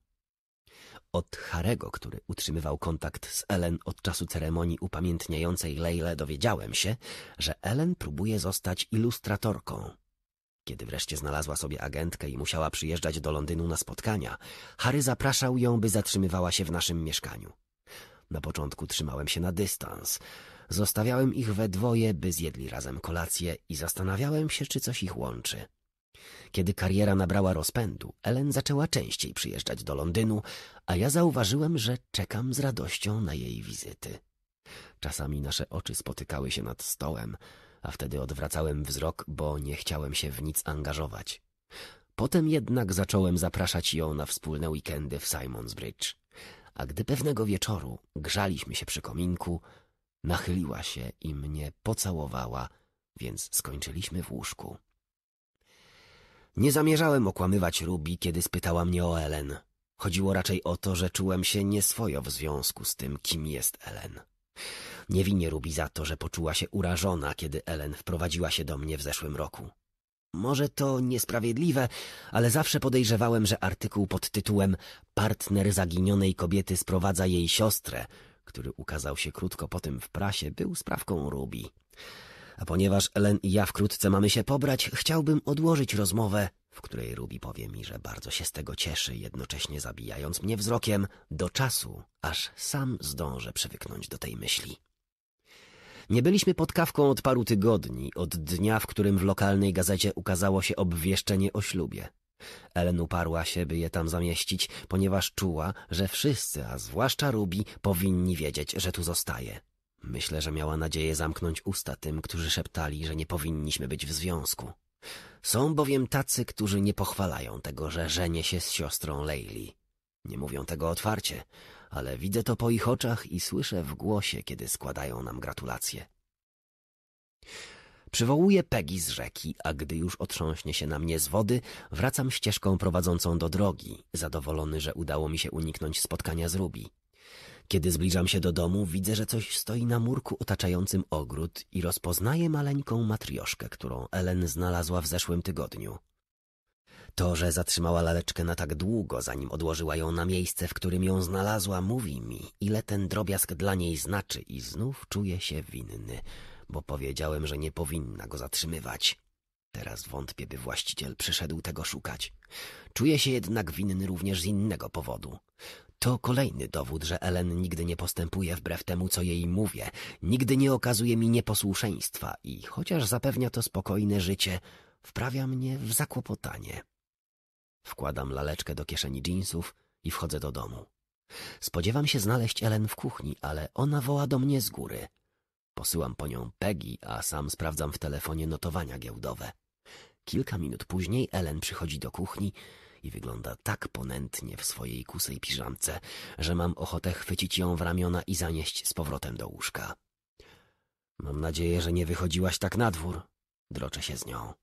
Od Harego, który utrzymywał kontakt z Ellen od czasu ceremonii upamiętniającej Lejle, dowiedziałem się, że Ellen próbuje zostać ilustratorką. Kiedy wreszcie znalazła sobie agentkę i musiała przyjeżdżać do Londynu na spotkania, Harry zapraszał ją, by zatrzymywała się w naszym mieszkaniu. Na początku trzymałem się na dystans. Zostawiałem ich we dwoje, by zjedli razem kolację i zastanawiałem się, czy coś ich łączy. Kiedy kariera nabrała rozpędu, Ellen zaczęła częściej przyjeżdżać do Londynu, a ja zauważyłem, że czekam z radością na jej wizyty. Czasami nasze oczy spotykały się nad stołem, a wtedy odwracałem wzrok, bo nie chciałem się w nic angażować. Potem jednak zacząłem zapraszać ją na wspólne weekendy w Simons Bridge. A gdy pewnego wieczoru grzaliśmy się przy kominku, nachyliła się i mnie pocałowała, więc skończyliśmy w łóżku. Nie zamierzałem okłamywać Ruby, kiedy spytała mnie o Ellen. Chodziło raczej o to, że czułem się nieswojo w związku z tym, kim jest Ellen. Nie winię Ruby za to, że poczuła się urażona, kiedy Ellen wprowadziła się do mnie w zeszłym roku. Może to niesprawiedliwe, ale zawsze podejrzewałem, że artykuł pod tytułem Partner zaginionej kobiety sprowadza jej siostrę, który ukazał się krótko po tym w prasie, był sprawką Ruby a ponieważ Ellen i ja wkrótce mamy się pobrać, chciałbym odłożyć rozmowę, w której Ruby powie mi, że bardzo się z tego cieszy, jednocześnie zabijając mnie wzrokiem, do czasu, aż sam zdążę przywyknąć do tej myśli. Nie byliśmy pod kawką od paru tygodni, od dnia, w którym w lokalnej gazecie ukazało się obwieszczenie o ślubie. Ellen uparła się, by je tam zamieścić, ponieważ czuła, że wszyscy, a zwłaszcza Ruby, powinni wiedzieć, że tu zostaje. Myślę, że miała nadzieję zamknąć usta tym, którzy szeptali, że nie powinniśmy być w związku. Są bowiem tacy, którzy nie pochwalają tego, że żenie się z siostrą Leili. Nie mówią tego otwarcie, ale widzę to po ich oczach i słyszę w głosie, kiedy składają nam gratulacje. Przywołuję Pegi z rzeki, a gdy już otrząśnie się na mnie z wody, wracam ścieżką prowadzącą do drogi, zadowolony, że udało mi się uniknąć spotkania z Rubi. Kiedy zbliżam się do domu, widzę, że coś stoi na murku otaczającym ogród i rozpoznaję maleńką matrioszkę, którą Ellen znalazła w zeszłym tygodniu. To, że zatrzymała laleczkę na tak długo, zanim odłożyła ją na miejsce, w którym ją znalazła, mówi mi, ile ten drobiazg dla niej znaczy i znów czuję się winny, bo powiedziałem, że nie powinna go zatrzymywać. Teraz wątpię, by właściciel przyszedł tego szukać. Czuję się jednak winny również z innego powodu. To kolejny dowód, że Ellen nigdy nie postępuje wbrew temu, co jej mówię, nigdy nie okazuje mi nieposłuszeństwa i chociaż zapewnia to spokojne życie, wprawia mnie w zakłopotanie. Wkładam laleczkę do kieszeni dżinsów i wchodzę do domu. Spodziewam się znaleźć Ellen w kuchni, ale ona woła do mnie z góry. Posyłam po nią Peggy, a sam sprawdzam w telefonie notowania giełdowe. Kilka minut później Ellen przychodzi do kuchni i wygląda tak ponętnie w swojej kusej piżamce, że mam ochotę chwycić ją w ramiona i zanieść z powrotem do łóżka. Mam nadzieję, że nie wychodziłaś tak na dwór. Droczę się z nią.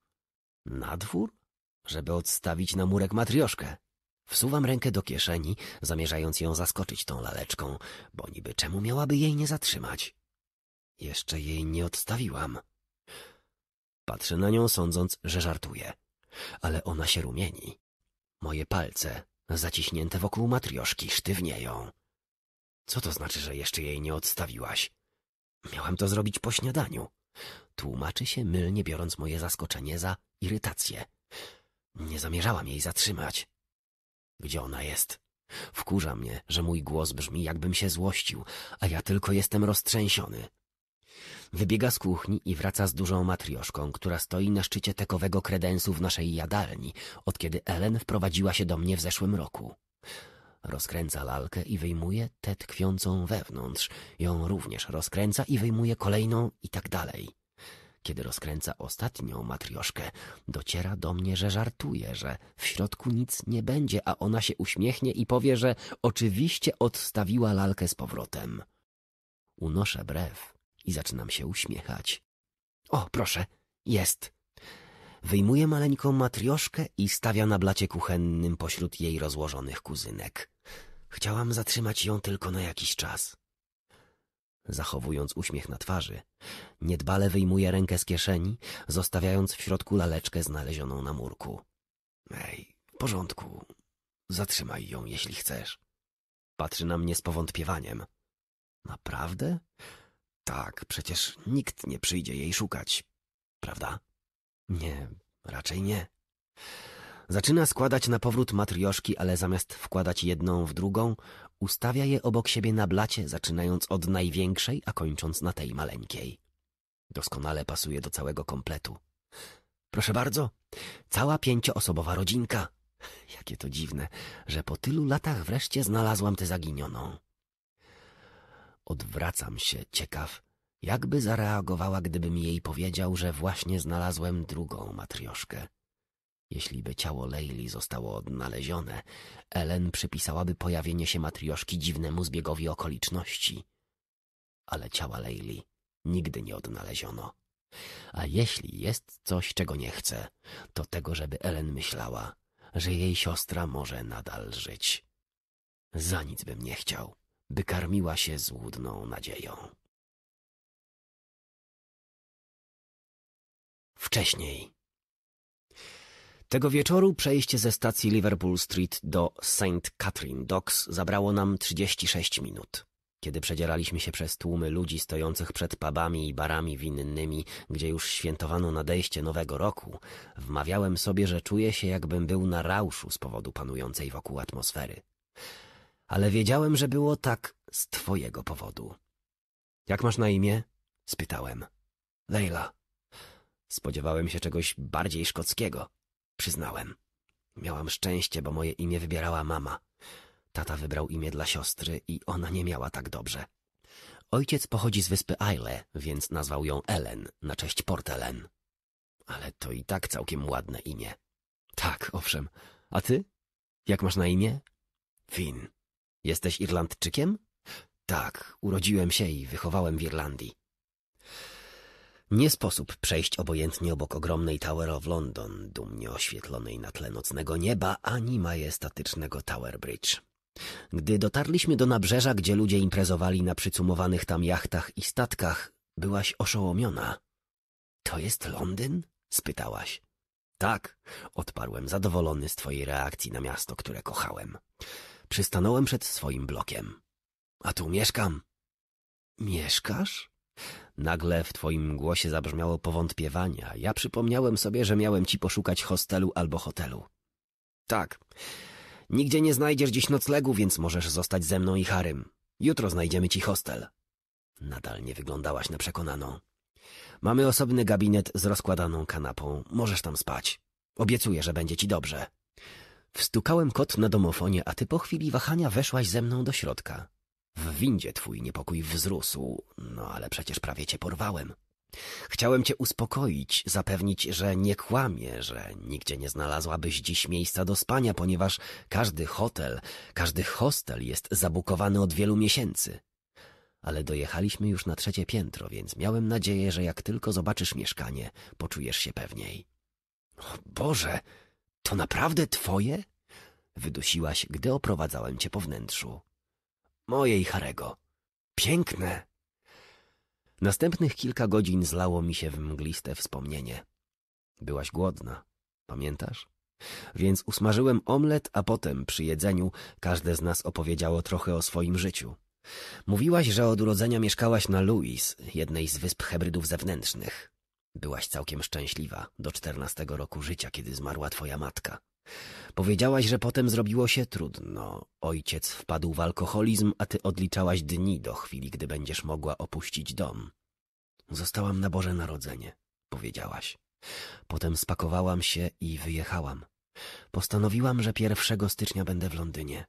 Na dwór? Żeby odstawić na murek matrioszkę. Wsuwam rękę do kieszeni, zamierzając ją zaskoczyć tą laleczką, bo niby czemu miałaby jej nie zatrzymać? Jeszcze jej nie odstawiłam. Patrzę na nią, sądząc, że żartuje. Ale ona się rumieni Moje palce, zaciśnięte wokół matrioszki, sztywnieją. Co to znaczy, że jeszcze jej nie odstawiłaś? Miałam to zrobić po śniadaniu. Tłumaczy się mylnie biorąc moje zaskoczenie za irytację. Nie zamierzałam jej zatrzymać. Gdzie ona jest? Wkurza mnie, że mój głos brzmi, jakbym się złościł, a ja tylko jestem roztrzęsiony. Wybiega z kuchni i wraca z dużą matrioszką, która stoi na szczycie tekowego kredensu w naszej jadalni, od kiedy Ellen wprowadziła się do mnie w zeszłym roku. Rozkręca lalkę i wyjmuje tę tkwiącą wewnątrz. Ją również rozkręca i wyjmuje kolejną i tak dalej. Kiedy rozkręca ostatnią matrioszkę, dociera do mnie, że żartuje, że w środku nic nie będzie, a ona się uśmiechnie i powie, że oczywiście odstawiła lalkę z powrotem. Unoszę brew i zaczynam się uśmiechać. O, proszę, jest. Wyjmuje maleńką matrioszkę i stawia na blacie kuchennym pośród jej rozłożonych kuzynek. Chciałam zatrzymać ją tylko na jakiś czas. Zachowując uśmiech na twarzy, niedbale wyjmuje rękę z kieszeni, zostawiając w środku laleczkę znalezioną na murku. Ej, w porządku. Zatrzymaj ją, jeśli chcesz. Patrzy na mnie z powątpiewaniem. Naprawdę? Tak, przecież nikt nie przyjdzie jej szukać, prawda? Nie, raczej nie. Zaczyna składać na powrót matrioszki, ale zamiast wkładać jedną w drugą, ustawia je obok siebie na blacie, zaczynając od największej, a kończąc na tej maleńkiej. Doskonale pasuje do całego kompletu. Proszę bardzo, cała pięcioosobowa rodzinka. Jakie to dziwne, że po tylu latach wreszcie znalazłam tę zaginioną. Odwracam się, ciekaw, jakby zareagowała, gdybym jej powiedział, że właśnie znalazłem drugą matrioszkę. Jeśli by ciało Leili zostało odnalezione, Ellen przypisałaby pojawienie się matrioszki dziwnemu zbiegowi okoliczności. Ale ciała Leili nigdy nie odnaleziono. A jeśli jest coś, czego nie chcę, to tego, żeby Ellen myślała, że jej siostra może nadal żyć. Za nic bym nie chciał by karmiła się złudną nadzieją. Wcześniej. Tego wieczoru przejście ze stacji Liverpool Street do St. Catherine Docks zabrało nam 36 minut. Kiedy przedzieraliśmy się przez tłumy ludzi stojących przed pubami i barami winnymi, gdzie już świętowano nadejście nowego roku, wmawiałem sobie, że czuję się jakbym był na rauszu z powodu panującej wokół atmosfery ale wiedziałem, że było tak z twojego powodu. Jak masz na imię? spytałem. Leila. Spodziewałem się czegoś bardziej szkockiego, przyznałem. Miałam szczęście, bo moje imię wybierała mama. Tata wybrał imię dla siostry i ona nie miała tak dobrze. Ojciec pochodzi z wyspy Isle, więc nazwał ją Ellen na cześć Port Ellen. Ale to i tak całkiem ładne imię. Tak, owszem. A ty? Jak masz na imię? Finn. Jesteś Irlandczykiem? Tak, urodziłem się i wychowałem w Irlandii. Nie sposób przejść obojętnie obok ogromnej Tower of London, dumnie oświetlonej na tle nocnego nieba, ani majestatycznego Tower Bridge. Gdy dotarliśmy do nabrzeża, gdzie ludzie imprezowali na przycumowanych tam jachtach i statkach, byłaś oszołomiona. To jest Londyn? spytałaś. Tak, odparłem zadowolony z twojej reakcji na miasto, które kochałem. Przystanąłem przed swoim blokiem. A tu mieszkam. Mieszkasz? Nagle w twoim głosie zabrzmiało powątpiewanie, ja przypomniałem sobie, że miałem ci poszukać hostelu albo hotelu. Tak. Nigdzie nie znajdziesz dziś noclegu, więc możesz zostać ze mną i Harym. Jutro znajdziemy ci hostel. Nadal nie wyglądałaś na przekonaną. Mamy osobny gabinet z rozkładaną kanapą. Możesz tam spać. Obiecuję, że będzie ci dobrze. Wstukałem kot na domofonie, a ty po chwili wahania weszłaś ze mną do środka. W windzie twój niepokój wzrósł, no ale przecież prawie cię porwałem. Chciałem cię uspokoić, zapewnić, że nie kłamie, że nigdzie nie znalazłabyś dziś miejsca do spania, ponieważ każdy hotel, każdy hostel jest zabukowany od wielu miesięcy. Ale dojechaliśmy już na trzecie piętro, więc miałem nadzieję, że jak tylko zobaczysz mieszkanie, poczujesz się pewniej. O Boże! To naprawdę twoje? Wydusiłaś, gdy oprowadzałem cię po wnętrzu. Moje i Harego. Piękne! Następnych kilka godzin zlało mi się w mgliste wspomnienie. Byłaś głodna, pamiętasz? Więc usmażyłem omlet, a potem przy jedzeniu każde z nas opowiedziało trochę o swoim życiu. Mówiłaś, że od urodzenia mieszkałaś na Louis, jednej z wysp Hebrydów zewnętrznych. Byłaś całkiem szczęśliwa do czternastego roku życia, kiedy zmarła twoja matka. Powiedziałaś, że potem zrobiło się trudno. Ojciec wpadł w alkoholizm, a ty odliczałaś dni do chwili, gdy będziesz mogła opuścić dom. Zostałam na Boże Narodzenie, powiedziałaś. Potem spakowałam się i wyjechałam. Postanowiłam, że pierwszego stycznia będę w Londynie.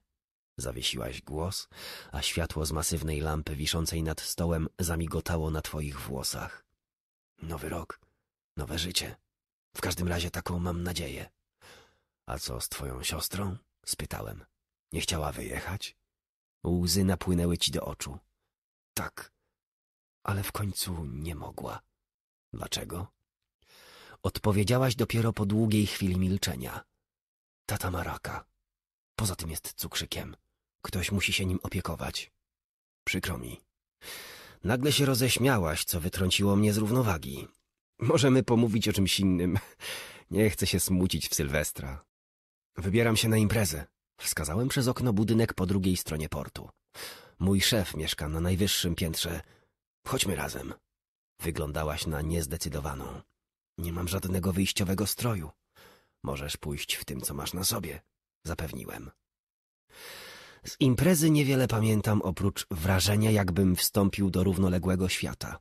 Zawiesiłaś głos, a światło z masywnej lampy wiszącej nad stołem zamigotało na twoich włosach. Nowy rok, nowe życie. W każdym razie taką mam nadzieję. A co z twoją siostrą? spytałem. Nie chciała wyjechać? Łzy napłynęły ci do oczu. Tak, ale w końcu nie mogła. Dlaczego? Odpowiedziałaś dopiero po długiej chwili milczenia. Tata ma raka. Poza tym jest cukrzykiem. Ktoś musi się nim opiekować. Przykro mi. Nagle się roześmiałaś, co wytrąciło mnie z równowagi. Możemy pomówić o czymś innym. Nie chcę się smucić w Sylwestra. Wybieram się na imprezę. Wskazałem przez okno budynek po drugiej stronie portu. Mój szef mieszka na najwyższym piętrze. Chodźmy razem. Wyglądałaś na niezdecydowaną. Nie mam żadnego wyjściowego stroju. Możesz pójść w tym, co masz na sobie. Zapewniłem. Z imprezy niewiele pamiętam oprócz wrażenia, jakbym wstąpił do równoległego świata.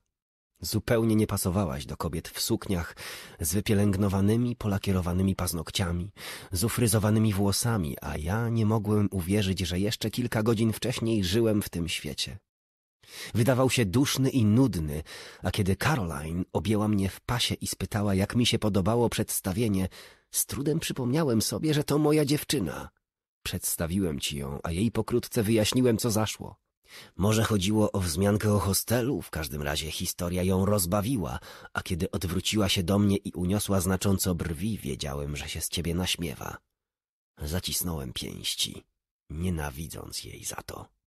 Zupełnie nie pasowałaś do kobiet w sukniach, z wypielęgnowanymi, polakierowanymi paznokciami, z ufryzowanymi włosami, a ja nie mogłem uwierzyć, że jeszcze kilka godzin wcześniej żyłem w tym świecie. Wydawał się duszny i nudny, a kiedy Caroline objęła mnie w pasie i spytała, jak mi się podobało przedstawienie, z trudem przypomniałem sobie, że to moja dziewczyna – Przedstawiłem ci ją, a jej pokrótce wyjaśniłem, co zaszło. Może chodziło o wzmiankę o hostelu, w każdym razie historia ją rozbawiła, a kiedy odwróciła się do mnie i uniosła znacząco brwi, wiedziałem, że się z ciebie naśmiewa. Zacisnąłem pięści, nienawidząc jej za to.